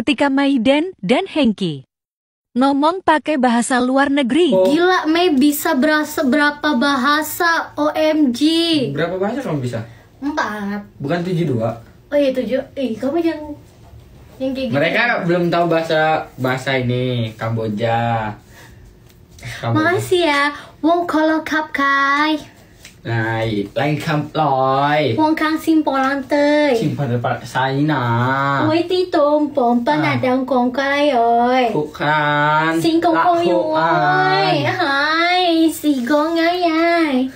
ketika Maiden dan Hengki ngomong pakai bahasa luar negeri. Oh. Gila, Mei bisa berasa berapa bahasa? OMG. Berapa bahasa kamu bisa? Empat. Bukan tujuh dua. Oh iya tujuh. Ih, kamu yang yang kayak gitu. Mereka gitu. belum tahu bahasa bahasa ini Kamboja. Kamboja. Makasih ya. Wong kalau kap kai. Nah, lain kamp loy. Wong kang simpolan teh. Simpolan pak tito. ปอมปันาดังกองกลาโอ้ยทุกคานสิงกองกอยอ้อยไฮสีกองง่ายๆ